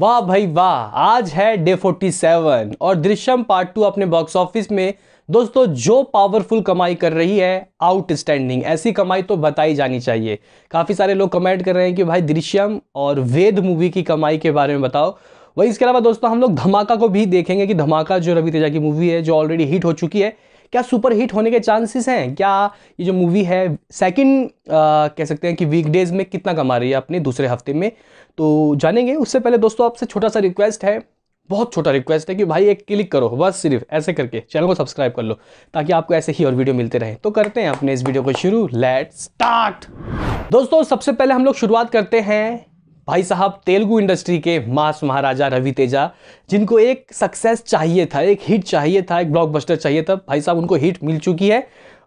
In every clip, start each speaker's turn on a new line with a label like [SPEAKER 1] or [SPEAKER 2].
[SPEAKER 1] वाह भाई वाह आज है डे 47 और दृश्यम पार्ट टू अपने बॉक्स ऑफिस में दोस्तों जो पावरफुल कमाई कर रही है आउटस्टैंडिंग ऐसी कमाई तो बताई जानी चाहिए काफ़ी सारे लोग कमेंट कर रहे हैं कि भाई दृश्यम और वेद मूवी की कमाई के बारे में बताओ वही इसके अलावा दोस्तों हम लोग धमाका को भी देखेंगे कि धमाका जो रवि तेजा की मूवी है जो ऑलरेडी हिट हो चुकी है क्या सुपरहिट होने के चांसेस हैं क्या ये जो मूवी है सेकंड कह सकते हैं कि वीकडेज में कितना कमा रही है अपने दूसरे हफ्ते में तो जानेंगे उससे पहले दोस्तों आपसे छोटा सा रिक्वेस्ट है बहुत छोटा रिक्वेस्ट है कि भाई एक क्लिक करो बस सिर्फ ऐसे करके चैनल को सब्सक्राइब कर लो ताकि आपको ऐसे ही और वीडियो मिलते रहें तो करते हैं अपने इस वीडियो को शुरू लेट स्टार्ट दोस्तों सबसे पहले हम लोग शुरुआत करते हैं भाई साहब तेलुगु इंडस्ट्री के मास महाराजा रवि तेजा जिनको एक सक्सेस चाहिए था एक हिट चाहिए था एक ब्लॉकबस्टर चाहिए था भाई साहब उनको हिट मिल चुकी है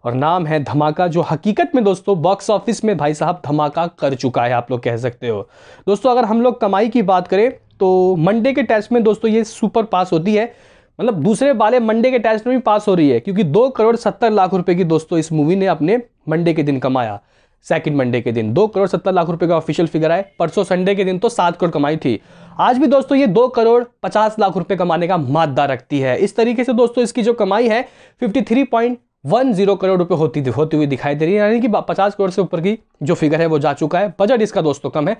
[SPEAKER 1] और नाम है धमाका जो हकीकत में दोस्तों बॉक्स ऑफिस में भाई साहब धमाका कर चुका है आप लोग कह सकते हो दोस्तों अगर हम लोग कमाई की बात करें तो मंडे के टेस्ट में दोस्तों ये सुपर पास होती है मतलब दूसरे बाले मंडे के टेस्ट में भी पास हो रही है क्योंकि दो करोड़ सत्तर लाख रुपए की दोस्तों इस मूवी ने अपने मंडे के दिन कमाया सेकंड मंडे के दिन दो करोड़ सत्तर लाख रुपए का ऑफिशियल फिगर है परसों संडे के दिन तो सात करोड़ कमाई थी आज भी दोस्तों ये दो करोड़ पचास लाख रुपए कमाने का मादा रखती है इस तरीके से दोस्तों इसकी जो कमाई है fifty three point one zero crore रुपए होती होती हुई दिखाई दे रही है यानी कि पचास करोड़ से ऊपर की जो फिगर है वो जा चुका है बजट इसका दोस्तों कम है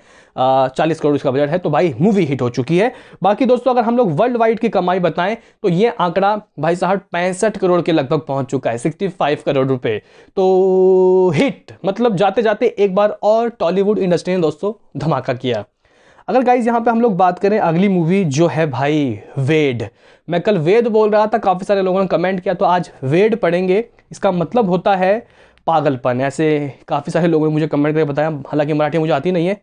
[SPEAKER 1] चालीस करोड़ इसका बजट है तो भाई मूवी हिट हो चुकी है बाकी दोस्तों अगर हम लोग वर्ल्ड वाइड की कमाई बताएं तो ये आंकड़ा भाई साहब पैंसठ करोड़ के लगभग पहुंच चुका है सिक्सटी फाइव करोड़ रुपये तो हिट मतलब जाते जाते एक बार और टॉलीवुड इंडस्ट्री ने दोस्तों धमाका किया अगर गाइज यहाँ पे हम लोग बात करें अगली मूवी जो है भाई वेड मैं कल वेद बोल रहा था काफ़ी सारे लोगों ने कमेंट किया तो आज वेड पढ़ेंगे इसका मतलब होता है पागलपन ऐसे काफ़ी सारे लोगों ने मुझे कमेंट करके बताया हालांकि मराठी मुझे आती नहीं है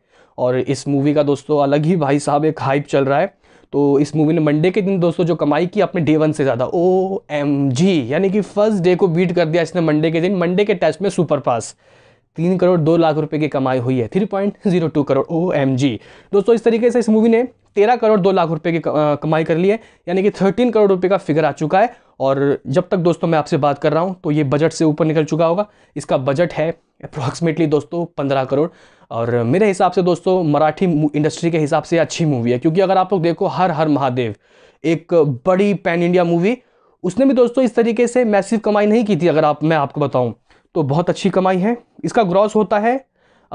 [SPEAKER 1] और इस मूवी का दोस्तों अलग ही भाई साहब एक हाइप चल रहा है तो इस मूवी ने मंडे के दिन दोस्तों जो कमाई की अपने डे वन से ज़्यादा ओ एम जी यानी कि फर्स्ट डे को बीट कर दिया इसने मंडे के दिन मंडे के टेस्ट में सुपर पास तीन करोड़ दो लाख रुपए की कमाई हुई है three point zero two crore O M G दोस्तों इस तरीके से इस मूवी ने तेरह करोड़ दो लाख रुपए की कमाई कर ली है यानी कि थर्टीन करोड़ रुपए का फिगर आ चुका है और जब तक दोस्तों मैं आपसे बात कर रहा हूँ तो ये बजट से ऊपर निकल चुका होगा इसका बजट है अप्रॉक्सीमेटली दोस्तों पंद्रह करोड़ और मेरे हिसाब से दोस्तों मराठी इंडस्ट्री के हिसाब से अच्छी मूवी है क्योंकि अगर आप लोग देखो हर हर महादेव एक बड़ी पैन इंडिया मूवी उसने भी दोस्तों इस तरीके से मैसिव कमाई नहीं की थी अगर आप मैं आपको बताऊँ तो बहुत अच्छी कमाई है इसका ग्रॉस होता है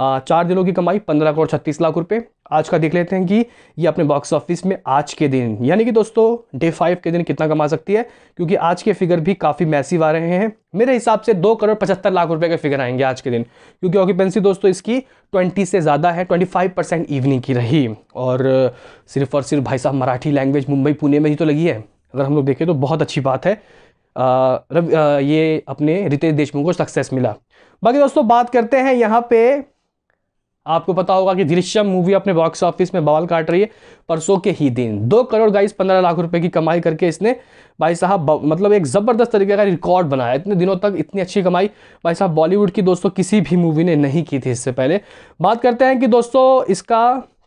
[SPEAKER 1] चार दिनों की कमाई पंद्रह करोड़ छत्तीस लाख रुपए आज का देख लेते हैं कि ये अपने बॉक्स ऑफिस में आज के दिन यानी कि दोस्तों डे फाइव के दिन कितना कमा सकती है क्योंकि आज के फिगर भी काफ़ी मैसिव आ रहे हैं मेरे हिसाब से दो करोड़ पचहत्तर लाख रुपए के फिगर आएंगे आज के दिन क्योंकि ऑक्यूपेंसी दोस्तों इसकी ट्वेंटी से ज़्यादा है ट्वेंटी फाइव परसेंट इवनिंग की रही और सिर्फ और सिर्फ भाई साहब मराठी लैंग्वेज मुंबई पुणे में ही तो लगी है अगर हम लोग देखें तो बहुत अच्छी बात है रव ये अपने रितेश देशमुख को सक्सेस मिला बाकी दोस्तों बात करते हैं यहाँ पे आपको पता होगा कि दृश्यम मूवी अपने बॉक्स ऑफिस में बवाल काट रही है परसों के ही दिन दो करोड़ गाइस पंद्रह लाख रुपए की कमाई करके इसने भाई साहब मतलब एक ज़बरदस्त तरीके का रिकॉर्ड बनाया इतने दिनों तक इतनी अच्छी कमाई भाई साहब बॉलीवुड की दोस्तों किसी भी मूवी ने नहीं की थी इससे पहले बात करते हैं कि दोस्तों इसका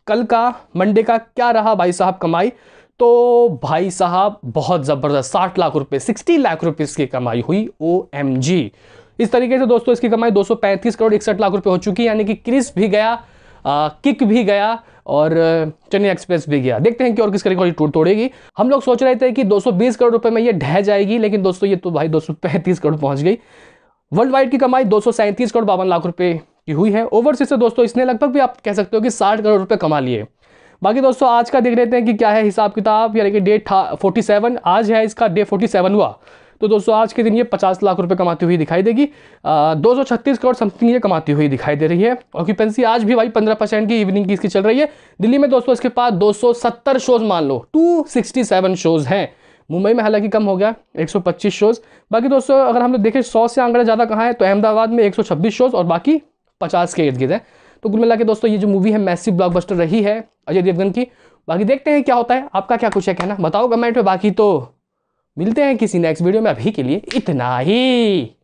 [SPEAKER 1] कल का मंडे का क्या रहा भाई साहब कमाई तो भाई साहब बहुत ज़बरदस्त साठ लाख रुपए सिक्सटी लाख रुपीज़ की कमाई हुई ओ एम जी इस तरीके से दोस्तों इसकी कमाई 235 करोड़ इकसठ लाख रुपए हो चुकी है यानी कि क्रिस भी गया आ, किक भी गया और चेन्नई एक्सप्रेस भी गया देखते हैं कि और किस तरीके की टूट तोड़ेगी हम लोग सोच रहे थे कि 220 करोड़ रुपए में ये ढह जाएगी लेकिन दोस्तों ये तो भाई पैंतीस करोड़ पहुंच गई वर्ल्ड वाइड की कमाई दो करोड़ बावन लाख रुपए की हुई है ओवरसीज से दोस्तों इसने लगभग भी आप कह सकते हो कि साठ करोड़ रुपये कमा लिए बाकी दोस्तों आज का देख लेते हैं कि क्या है हिसाब किताब यानी कि डे फोर्टी सेवन आज है इसका डे फोर्टी सेवन हुआ तो दोस्तों आज के दिन ये पचास लाख रुपए कमाती हुई दिखाई देगी दो सौ छत्तीस करोड़ समथिंग ये कमाती हुई दिखाई दे रही है ऑक्यूपेंसी आज भी भाई पंद्रह परसेंट की इवनिंग की इसकी चल रही है दिल्ली में दोस्तों इसके पास दो सौ सत्तर शोज़ मान लो टू सिक्सटी सेवन शोज़ हैं मुंबई में हालांकि कम हो गया 125 शोज़ बाकी दोस्तों अगर हम लोग देखें सौ से आंकड़ा ज़्यादा कहाँ है तो अहमदाबाद में छब्बीस शोज़ और बाकी पचास के इर्द गिर्द है तो कुल मिला के दोस्तों ये जो मूवी है मैसिव ब्लॉकबस्टर रही है अजय देवगन की बाकी देखते हैं क्या होता है आपका क्या कुछ है कहना बताओ कमेंट में बाकी तो मिलते हैं किसी नेक्स्ट वीडियो में अभी के लिए इतना ही